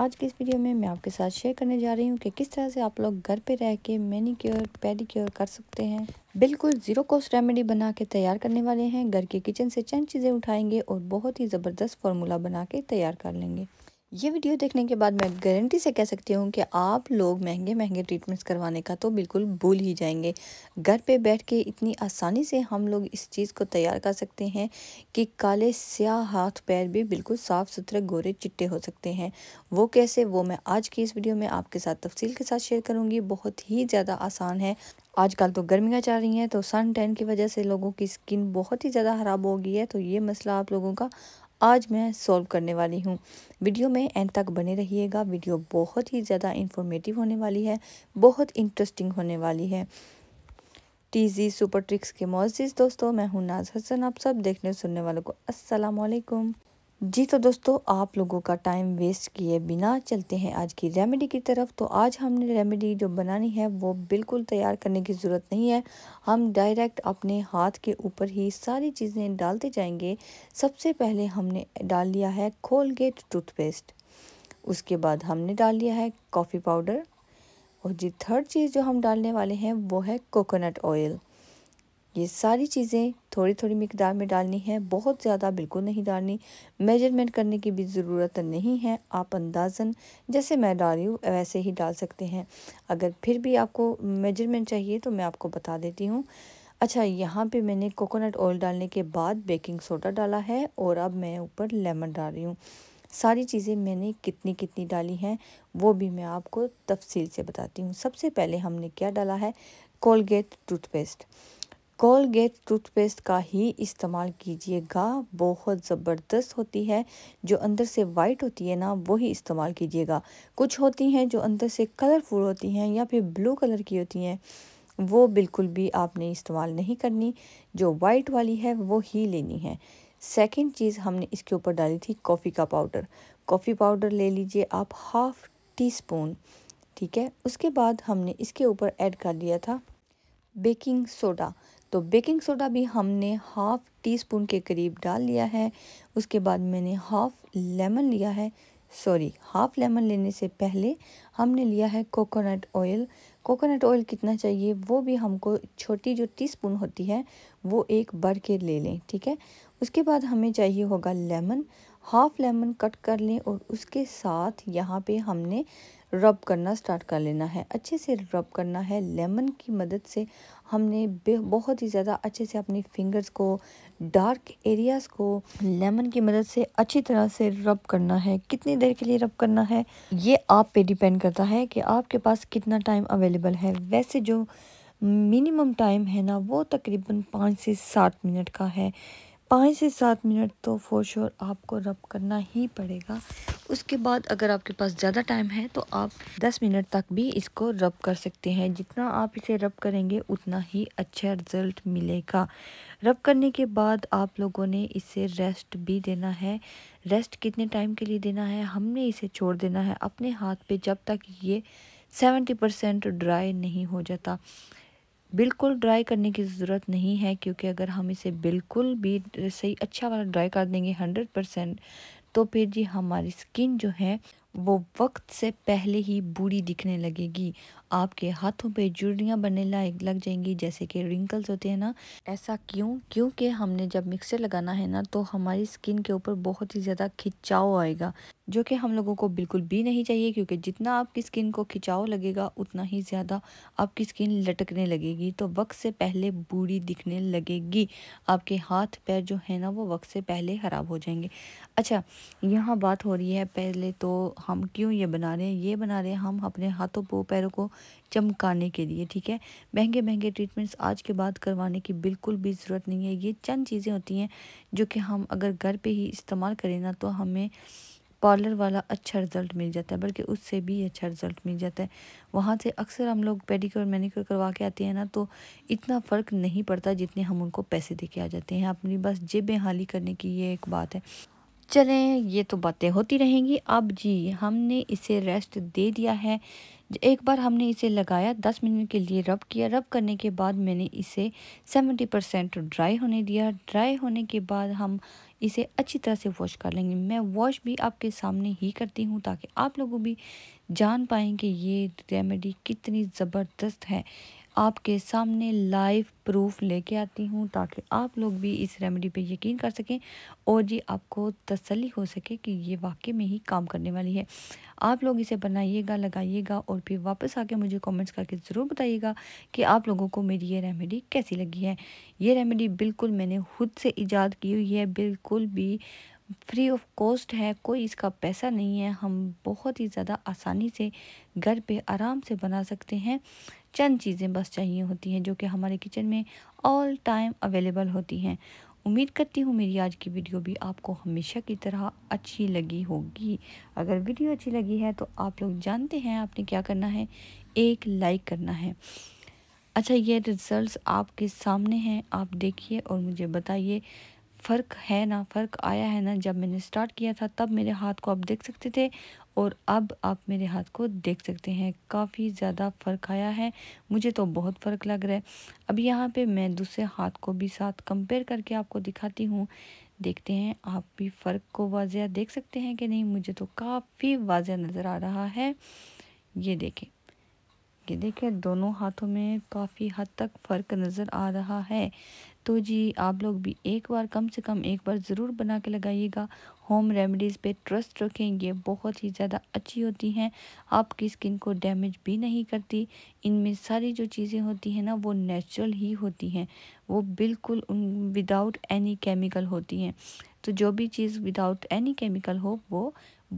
आज की इस वीडियो में मैं आपके साथ शेयर करने जा रही हूँ कि किस तरह से आप लोग घर पे रह के मैनिक्योर पेडिक्योर कर सकते हैं बिल्कुल ज़ीरो कॉस्ट रेमेडी बना के तैयार करने वाले हैं घर के किचन से चंद चीज़ें उठाएंगे और बहुत ही ज़बरदस्त फार्मूला बना के तैयार कर लेंगे ये वीडियो देखने के बाद मैं गारंटी से कह सकती हूँ कि आप लोग महंगे महंगे ट्रीटमेंट्स करवाने का तो बिल्कुल भूल ही जाएंगे घर पे बैठ के इतनी आसानी से हम लोग इस चीज़ को तैयार कर सकते हैं कि काले स्याह हाथ पैर भी बिल्कुल साफ़ सुथरे गोरे चिट्टे हो सकते हैं वो कैसे वो मैं आज की इस वीडियो में आपके साथ तफसील के साथ शेयर करूँगी बहुत ही ज़्यादा आसान है आजकल तो गर्मियाँ चल रही हैं तो सन टैन की वजह से लोगों की स्किन बहुत ही ज़्यादा ख़राब हो गई है तो ये मसला आप लोगों का आज मैं सॉल्व करने वाली हूँ वीडियो में एंड तक बने रहिएगा वीडियो बहुत ही ज़्यादा इन्फॉर्मेटिव होने वाली है बहुत इंटरेस्टिंग होने वाली है टीजी सुपर ट्रिक्स के मोजिज़ दोस्तों मैं हूँ नाज हसन आप सब देखने सुनने वालों को असलकुम जी तो दोस्तों आप लोगों का टाइम वेस्ट किए बिना चलते हैं आज की रेमेडी की तरफ तो आज हमने रेमेडी जो बनानी है वो बिल्कुल तैयार करने की ज़रूरत नहीं है हम डायरेक्ट अपने हाथ के ऊपर ही सारी चीज़ें डालते जाएंगे सबसे पहले हमने डाल लिया है कोलगेट टूथपेस्ट उसके बाद हमने डाल लिया है कॉफ़ी पाउडर और जी थर्ड चीज़ जो हम डालने वाले हैं वो है कोकोनट ऑयल ये सारी चीज़ें थोड़ी थोड़ी मकदार में डालनी है बहुत ज़्यादा बिल्कुल नहीं डालनी मेजरमेंट करने की भी ज़रूरत नहीं है आप अंदाजन जैसे मैं डाल रही हूँ वैसे ही डाल सकते हैं अगर फिर भी आपको मेजरमेंट चाहिए तो मैं आपको बता देती हूँ अच्छा यहाँ पे मैंने कोकोनट ऑयल डालने के बाद बेकिंग सोडा डाला है और अब मैं ऊपर लेमन डाल रही हूँ सारी चीज़ें मैंने कितनी कितनी डाली हैं वो भी मैं आपको तफसील से बताती हूँ सबसे पहले हमने क्या डाला है कोलगेट टूथपेस्ट कोलगेट टूथपेस्ट का ही इस्तेमाल कीजिएगा बहुत ज़बरदस्त होती है जो अंदर से वाइट होती है ना वही इस्तेमाल कीजिएगा कुछ होती हैं जो अंदर से कलरफुल होती हैं या फिर ब्लू कलर की होती हैं वो बिल्कुल भी आपने इस्तेमाल नहीं करनी जो वाइट वाली है वो ही लेनी है सेकंड चीज़ हमने इसके ऊपर डाली थी कॉफ़ी का पाउडर कॉफ़ी पाउडर ले लीजिए आप हाफ़ टी स्पून ठीक है उसके बाद हमने इसके ऊपर ऐड कर दिया था बेकिंग सोडा तो बेकिंग सोडा भी हमने हाफ़ टी स्पून के करीब डाल लिया है उसके बाद मैंने हाफ़ लेमन लिया है सॉरी हाफ़ लेमन लेने से पहले हमने लिया है कोकोनट ऑयल कोकोनट ऑयल कितना चाहिए वो भी हमको छोटी जो टीस्पून होती है वो एक बढ़ के ले लें ठीक है उसके बाद हमें चाहिए होगा लेमन हाफ़ लेमन कट कर लें और उसके साथ यहाँ पे हमने रब करना स्टार्ट कर लेना है अच्छे से रब करना है लेमन की मदद से हमने बहुत ही ज़्यादा अच्छे से अपनी फिंगर्स को डार्क एरियाज़ को लेमन की मदद से अच्छी तरह से रब करना है कितनी देर के लिए रब करना है ये आप पे डिपेंड करता है कि आपके पास कितना टाइम अवेलेबल है वैसे जो मिनिमम टाइम है ना वो तकरीबन पाँच से सात मिनट का है पाँच से सात मिनट तो फोर श्योर आपको रब करना ही पड़ेगा उसके बाद अगर आपके पास ज़्यादा टाइम है तो आप दस मिनट तक भी इसको रब कर सकते हैं जितना आप इसे रब करेंगे उतना ही अच्छा रिज़ल्ट मिलेगा रब करने के बाद आप लोगों ने इसे रेस्ट भी देना है रेस्ट कितने टाइम के लिए देना है हमने इसे छोड़ देना है अपने हाथ पे जब तक ये सेवेंटी परसेंट ड्राई नहीं हो जाता बिल्कुल ड्राई करने की ज़रूरत नहीं है क्योंकि अगर हम इसे बिल्कुल भी सही अच्छा वाला ड्राई कर देंगे हंड्रेड परसेंट तो फिर जी हमारी स्किन जो है वो वक्त से पहले ही बूढ़ी दिखने लगेगी आपके हाथों पे जुड़ियाँ बनने लायक लग जाएंगी जैसे कि रिंकल्स होते हैं ना ऐसा क्यों क्योंकि हमने जब मिक्सर लगाना है ना तो हमारी स्किन के ऊपर बहुत ही ज़्यादा खिंचाव आएगा जो कि हम लोगों को बिल्कुल भी नहीं चाहिए क्योंकि जितना आपकी स्किन को खिंचाव लगेगा उतना ही ज़्यादा आपकी स्किन लटकने लगेगी तो वक्त से पहले बूढ़ी दिखने लगेगी आपके हाथ पैर जो है ना वो वक्त से पहले ख़राब हो जाएंगे अच्छा यहाँ बात हो रही है पहले तो हम क्यों ये बना रहे हैं ये बना रहे हैं हम अपने हाथों को पैरों को चमकाने के लिए ठीक है महंगे महंगे ट्रीटमेंट्स आज के बाद करवाने की बिल्कुल भी ज़रूरत नहीं है ये चंद चीज़ें होती हैं जो कि हम अगर घर पे ही इस्तेमाल करें ना तो हमें पार्लर वाला अच्छा रिज़ल्ट मिल जाता है बल्कि उससे भी अच्छा रिज़ल्ट मिल जाता है वहाँ से अक्सर हम लोग पेडिक्योर मैनिक्योर करवा के आते हैं ना तो इतना फ़र्क नहीं पड़ता जितने हम उनको पैसे दे के आ जाते हैं अपनी बस जेबें हाली करने की ये एक बात है चलें ये तो बातें होती रहेंगी अब जी हमने इसे रेस्ट दे दिया है एक बार हमने इसे लगाया दस मिनट के लिए रब किया रब करने के बाद मैंने इसे सेवेंटी परसेंट ड्राई होने दिया ड्राई होने के बाद हम इसे अच्छी तरह से वॉश कर लेंगे मैं वॉश भी आपके सामने ही करती हूँ ताकि आप लोगों भी जान पाएँ कि ये रेमेडी कितनी ज़बरदस्त है आपके सामने लाइव प्रूफ लेके आती हूँ ताकि आप लोग भी इस रेमेडी पे यकीन कर सकें और जी आपको तसल्ली हो सके कि ये वाकई में ही काम करने वाली है आप लोग इसे बनाइएगा लगाइएगा और फिर वापस आके मुझे कमेंट्स करके ज़रूर बताइएगा कि आप लोगों को मेरी ये रेमेडी कैसी लगी है ये रेमेडी बिल्कुल मैंने खुद से ईजाद की हुई है बिल्कुल भी फ्री ऑफ कॉस्ट है कोई इसका पैसा नहीं है हम बहुत ही ज़्यादा आसानी से घर पे आराम से बना सकते हैं चंद चीज़ें बस चाहिए होती हैं जो कि हमारे किचन में ऑल टाइम अवेलेबल होती हैं उम्मीद करती हूँ मेरी आज की वीडियो भी आपको हमेशा की तरह अच्छी लगी होगी अगर वीडियो अच्छी लगी है तो आप लोग जानते हैं आपने क्या करना है एक लाइक करना है अच्छा ये रिज़ल्ट्स आपके सामने हैं आप देखिए और मुझे बताइए फ़र्क है ना फ़र्क आया है ना जब मैंने स्टार्ट किया था तब मेरे हाथ को आप देख सकते थे और अब आप मेरे हाथ को देख सकते हैं काफ़ी ज़्यादा फ़र्क आया है मुझे तो बहुत फ़र्क लग रहा है अब यहाँ पे मैं दूसरे हाथ को भी साथ कंपेयर करके आपको दिखाती हूँ देखते हैं आप भी फ़र्क को वाजिया देख सकते हैं कि नहीं मुझे तो काफ़ी वाजिया नज़र आ रहा है ये देखें ये देखें दोनों हाथों में काफ़ी हद तक फ़र्क नज़र आ रहा है तो जी आप लोग भी एक बार कम से कम एक बार ज़रूर बना के लगाइएगा होम रेमेडीज़ पे ट्रस्ट रखें ये बहुत ही ज़्यादा अच्छी होती हैं आपकी स्किन को डैमेज भी नहीं करती इनमें सारी जो चीज़ें होती हैं ना वो नेचुरल ही होती हैं वो बिल्कुल विदाउट एनी केमिकल होती हैं तो जो भी चीज़ विदाउट एनी केमिकल हो वो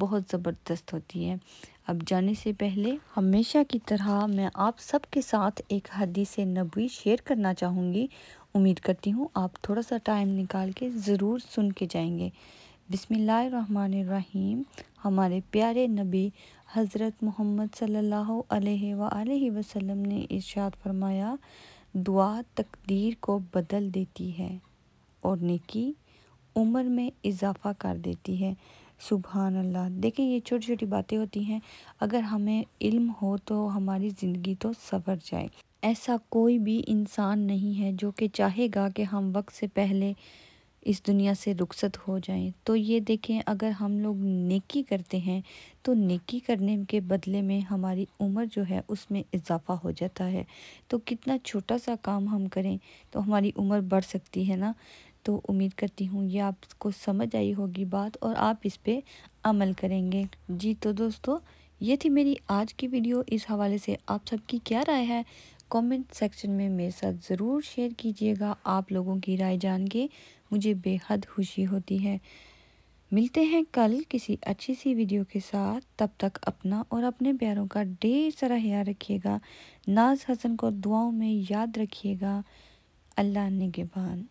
बहुत ज़बरदस्त होती है अब जाने से पहले हमेशा की तरह मैं आप सबके साथ एक हदीस नबी शेयर करना चाहूँगी उम्मीद करती हूँ आप थोड़ा सा टाइम निकाल के ज़रूर सुन के जाएंगे बिसमीम हमारे प्यारे नबी हज़रत मोहम्मद सल्ला वसम ने इर्शाद फरमाया दुआ तकदीर को बदल देती है और निकी उम्र में इजाफा कर देती है सुबहान अल्लाह देखें ये छोटी छोटी बातें होती हैं अगर हमें इल्म हो तो हमारी ज़िंदगी तो सवर जाए ऐसा कोई भी इंसान नहीं है जो कि चाहेगा कि हम वक्त से पहले इस दुनिया से रुखसत हो जाएं तो ये देखें अगर हम लोग नेकी करते हैं तो नेकी करने के बदले में हमारी उम्र जो है उसमें इजाफा हो जाता है तो कितना छोटा सा काम हम करें तो हमारी उम्र बढ़ सकती है ना तो उम्मीद करती हूँ ये आपको समझ आई होगी बात और आप इस पर अमल करेंगे जी तो दोस्तों ये थी मेरी आज की वीडियो इस हवाले से आप सबकी क्या राय है कमेंट सेक्शन में मेरे साथ ज़रूर शेयर कीजिएगा आप लोगों की राय जान के मुझे बेहद खुशी होती है मिलते हैं कल किसी अच्छी सी वीडियो के साथ तब तक अपना और अपने प्यारों का ढेर सारा ख्याल रखिएगा नाज हसन को दुआओं में याद रखिएगा अल्लाह निगेबान